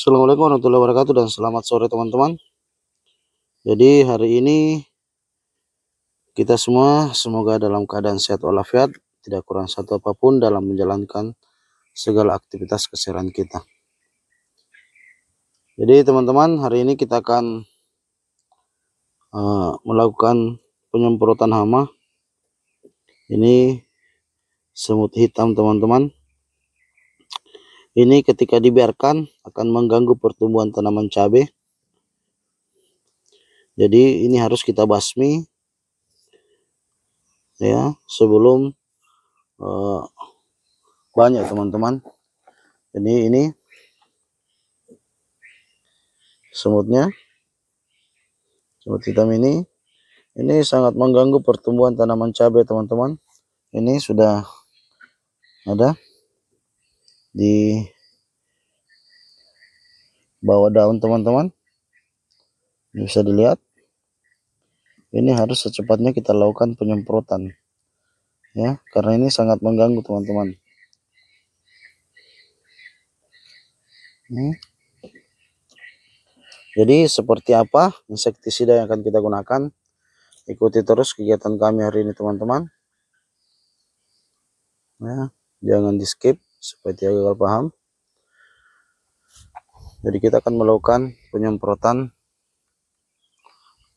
Assalamualaikum warahmatullahi wabarakatuh dan selamat sore teman-teman Jadi hari ini kita semua semoga dalam keadaan sehat walafiat Tidak kurang satu apapun dalam menjalankan segala aktivitas kesehatan kita Jadi teman-teman hari ini kita akan uh, melakukan penyemprotan hama Ini semut hitam teman-teman ini ketika dibiarkan akan mengganggu pertumbuhan tanaman cabai. Jadi ini harus kita basmi ya sebelum uh, banyak teman-teman. Ini ini semutnya semut hitam ini ini sangat mengganggu pertumbuhan tanaman cabai teman-teman. Ini sudah ada di bawah daun teman-teman bisa dilihat ini harus secepatnya kita lakukan penyemprotan ya karena ini sangat mengganggu teman-teman hmm. jadi seperti apa insektisida yang akan kita gunakan ikuti terus kegiatan kami hari ini teman-teman ya jangan di skip supaya dia gagal paham jadi kita akan melakukan penyemprotan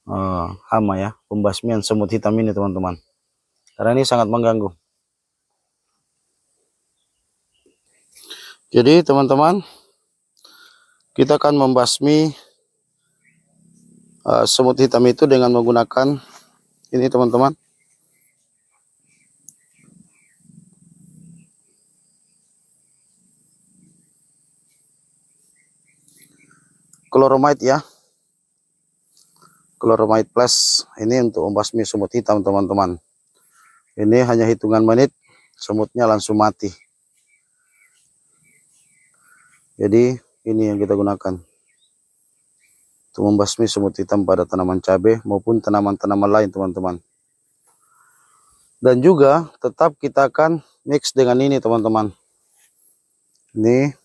uh, hama ya pembasmian semut hitam ini teman-teman karena ini sangat mengganggu jadi teman-teman kita akan membasmi uh, semut hitam itu dengan menggunakan ini teman-teman Chloromite ya. Chloromite Plus ini untuk membasmi semut hitam teman-teman. Ini hanya hitungan menit semutnya langsung mati. Jadi ini yang kita gunakan untuk membasmi semut hitam pada tanaman cabai maupun tanaman-tanaman lain teman-teman. Dan juga tetap kita akan mix dengan ini teman-teman. Ini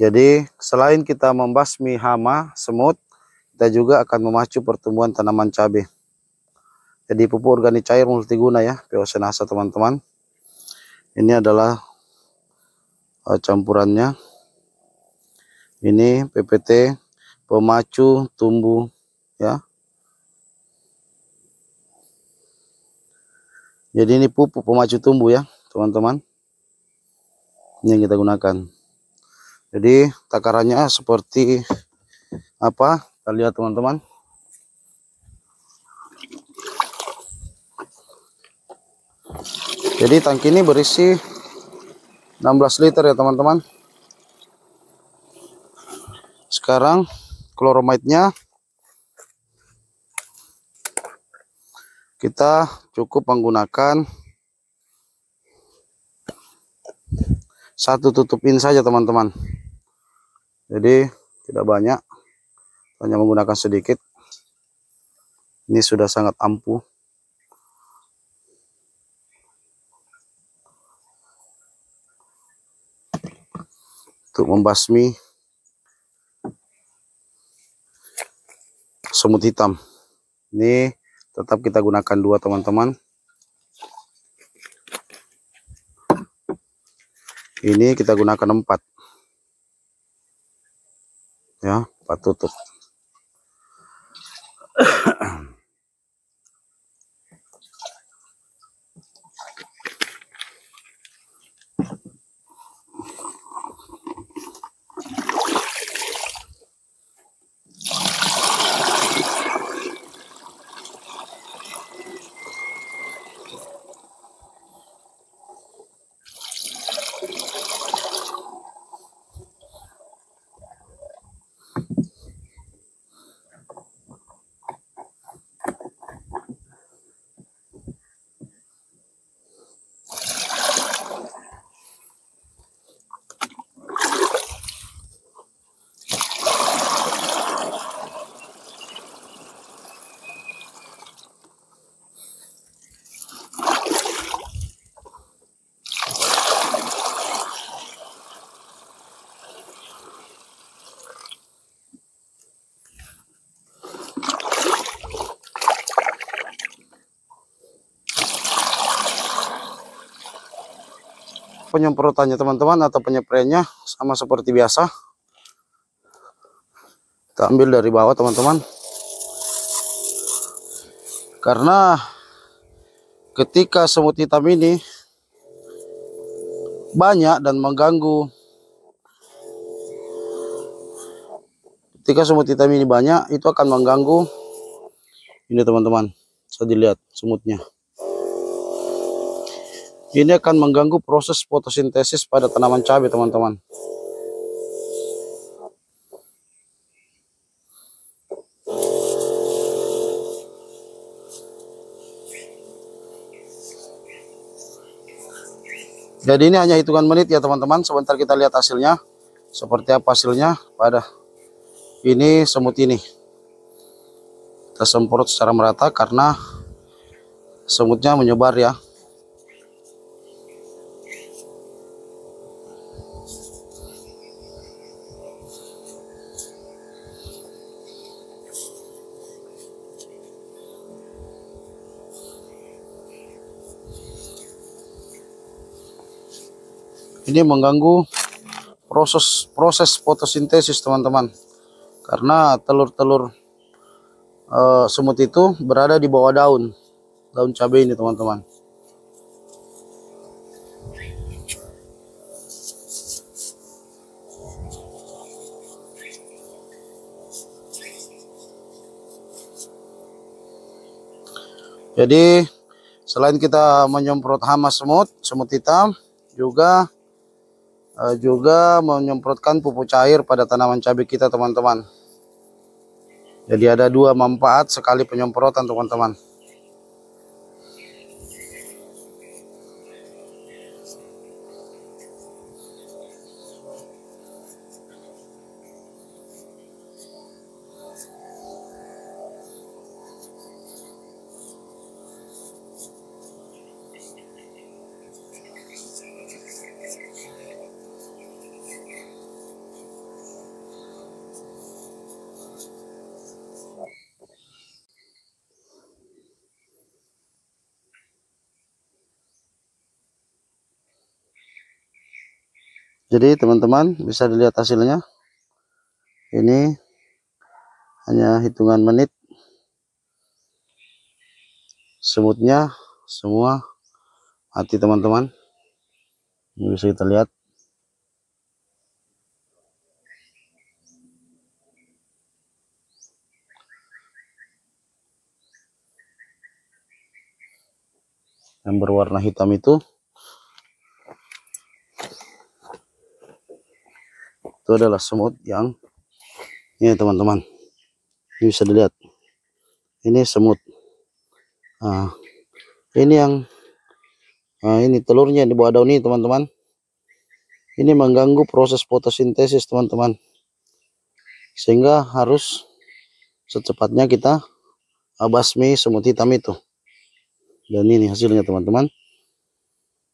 jadi selain kita membasmi hama, semut, kita juga akan memacu pertumbuhan tanaman cabai. Jadi pupuk organik cair multiguna ya, PO Senasa teman-teman. Ini adalah eh, campurannya. Ini PPT pemacu tumbuh ya. Jadi ini pupuk pemacu tumbuh ya, teman-teman. Ini yang kita gunakan jadi takarannya seperti apa kita lihat teman-teman jadi tangki ini berisi 16 liter ya teman-teman sekarang kloromitnya kita cukup menggunakan satu tutupin saja teman-teman jadi tidak banyak hanya menggunakan sedikit ini sudah sangat ampuh untuk membasmi semut hitam ini tetap kita gunakan dua teman-teman ini kita gunakan empat ya Pak tutup. penyemprotannya teman-teman atau penyeprainya sama seperti biasa kita ambil dari bawah teman-teman karena ketika semut hitam ini banyak dan mengganggu ketika semut hitam ini banyak itu akan mengganggu ini teman-teman bisa dilihat semutnya ini akan mengganggu proses fotosintesis pada tanaman cabai teman-teman jadi ini hanya hitungan menit ya teman-teman sebentar kita lihat hasilnya seperti apa hasilnya pada ini semut ini kita semprot secara merata karena semutnya menyebar ya ini mengganggu proses proses fotosintesis teman-teman karena telur-telur e, semut itu berada di bawah daun daun cabai ini teman-teman jadi selain kita menyemprot hama semut semut hitam juga Eh, juga menyemprotkan pupuk cair pada tanaman cabai kita teman-teman jadi ada dua manfaat sekali penyemprotan teman-teman jadi teman-teman bisa dilihat hasilnya ini hanya hitungan menit semutnya semua hati teman-teman ini bisa kita lihat yang berwarna hitam itu itu adalah semut yang ini teman-teman ini bisa dilihat ini semut nah, ini yang nah, ini telurnya di bawah daun ini teman-teman ini mengganggu proses fotosintesis teman-teman sehingga harus secepatnya kita basmi semut hitam itu dan ini hasilnya teman-teman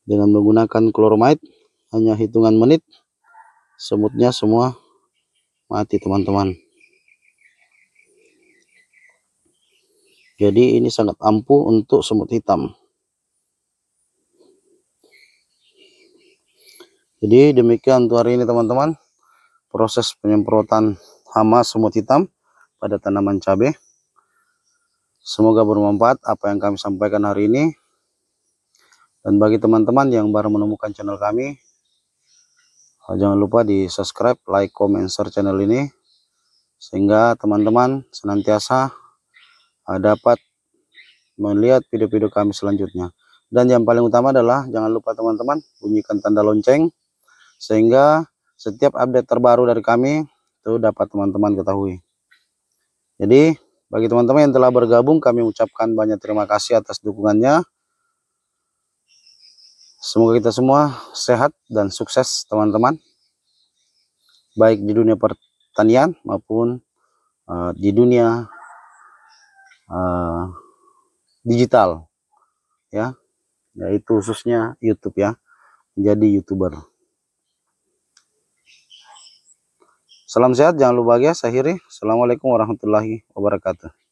dengan menggunakan kloromide hanya hitungan menit semutnya semua mati teman-teman jadi ini sangat ampuh untuk semut hitam jadi demikian untuk hari ini teman-teman proses penyemprotan hama semut hitam pada tanaman cabai semoga bermanfaat apa yang kami sampaikan hari ini dan bagi teman-teman yang baru menemukan channel kami Eh, jangan lupa di subscribe like comment share channel ini sehingga teman-teman senantiasa eh, dapat melihat video-video kami selanjutnya dan yang paling utama adalah jangan lupa teman-teman bunyikan tanda lonceng sehingga setiap update terbaru dari kami itu dapat teman-teman ketahui jadi bagi teman-teman yang telah bergabung kami ucapkan banyak terima kasih atas dukungannya Semoga kita semua sehat dan sukses teman-teman. Baik di dunia pertanian maupun uh, di dunia uh, digital. Ya, yaitu khususnya YouTube ya. Menjadi YouTuber. Salam sehat, jangan lupa bahagia, saya Assalamualaikum warahmatullahi wabarakatuh.